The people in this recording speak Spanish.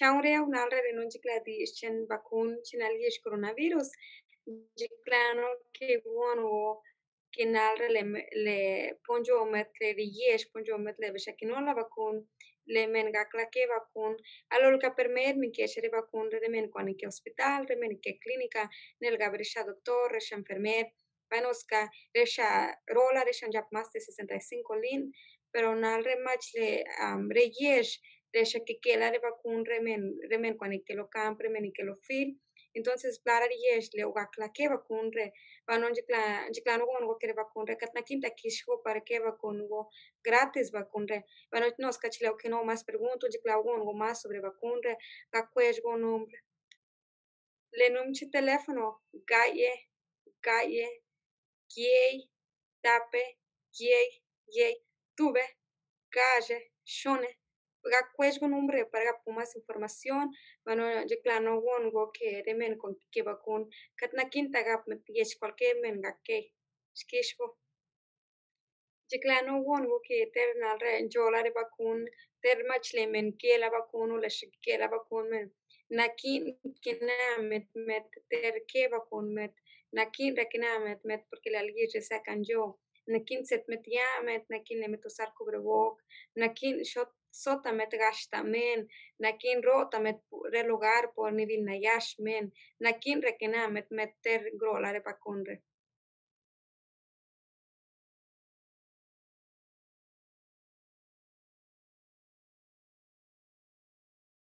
Çavreya u nalre renon jikla di işçen bakun çinalgi iş koronavirus jikla no ke guan o ke nalre le le ponjo metre di yesh ponjo metre besha ki non la vacun le men gakla ke bakun alol ka permer mi ke shere bakun re men kon ke hospital re men ke nel gabrisha doctor resha enfermer Panoska, resha rola resha jap más de 65 lin pero nalre mach le um, reyesh recha que quiera de vacun remen, remen cuando que lo camp, remen que lo fil. Entonces, clara Yesh es le uga ah, cla que vacun re, van onde no gongo que vacun re, catna quinta para que vacun go gratis vacun re. Van no nos o que no más pregunto, onde gongo más sobre vacun re, cacues go nombre. Le nombre teléfono, gaye, gaye, gay, tape, gay, gay, tuve, gaje, shone, ga nombre para pumas información Bueno, je clano won go que de men con que va con katna quinta gap meties cualquier men ga que skishbo won go que ternal re de vacun termach le men que la vacuno que la men nakin kina met met ter que met nakin rakina met porque la alguien se sacan yo nakinset metyamet, nakin nemet cubrebocas, nakin xot sotamet gaxtamen, nakin rotamet re lugar por nivinnayaxmen, nakin rekenamet met ter grola repakunre.